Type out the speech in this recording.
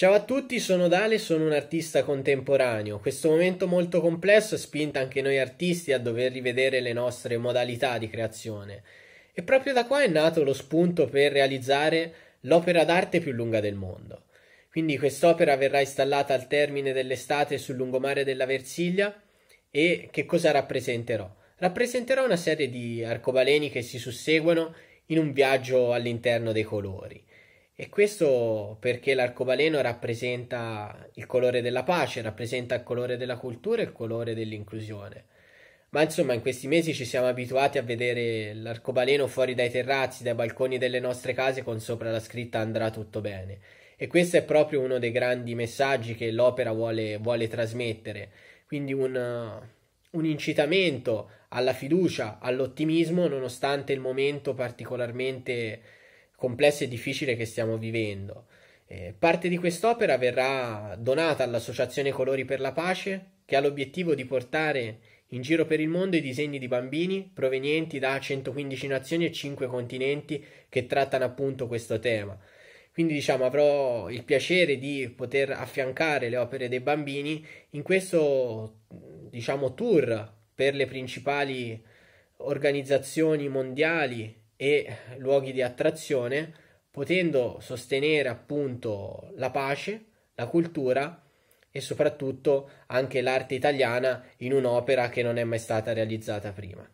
Ciao a tutti, sono Dale, sono un artista contemporaneo. Questo momento molto complesso ha spinto anche noi artisti a dover rivedere le nostre modalità di creazione. E proprio da qua è nato lo spunto per realizzare l'opera d'arte più lunga del mondo. Quindi quest'opera verrà installata al termine dell'estate sul lungomare della Versiglia e che cosa rappresenterò? Rappresenterò una serie di arcobaleni che si susseguono in un viaggio all'interno dei colori. E questo perché l'arcobaleno rappresenta il colore della pace, rappresenta il colore della cultura e il colore dell'inclusione. Ma insomma, in questi mesi ci siamo abituati a vedere l'arcobaleno fuori dai terrazzi, dai balconi delle nostre case con sopra la scritta andrà tutto bene. E questo è proprio uno dei grandi messaggi che l'opera vuole, vuole trasmettere. Quindi un, un incitamento alla fiducia, all'ottimismo, nonostante il momento particolarmente complesso e difficile che stiamo vivendo. Eh, parte di quest'opera verrà donata all'Associazione Colori per la Pace, che ha l'obiettivo di portare in giro per il mondo i disegni di bambini provenienti da 115 nazioni e 5 continenti che trattano appunto questo tema. Quindi diciamo avrò il piacere di poter affiancare le opere dei bambini in questo diciamo tour per le principali organizzazioni mondiali e luoghi di attrazione, potendo sostenere appunto la pace, la cultura e soprattutto anche l'arte italiana in un'opera che non è mai stata realizzata prima.